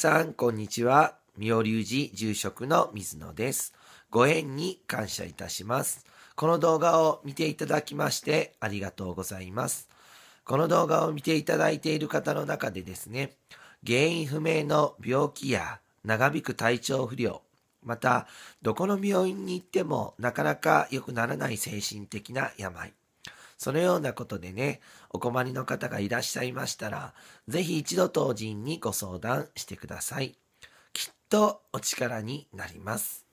さん、こんにちは。妙隆寺住職の水野です。ご縁に感謝いたします。この動画を見ていただきましてありがとうございます。この動画を見ていただいている方の中でですね、原因不明の病気や長引く体調不良、また、どこの病院に行ってもなかなか良くならない精神的な病、そのようなことでね、お困りの方がいらっしゃいましたら、ぜひ一度当人にご相談してください。きっとお力になります。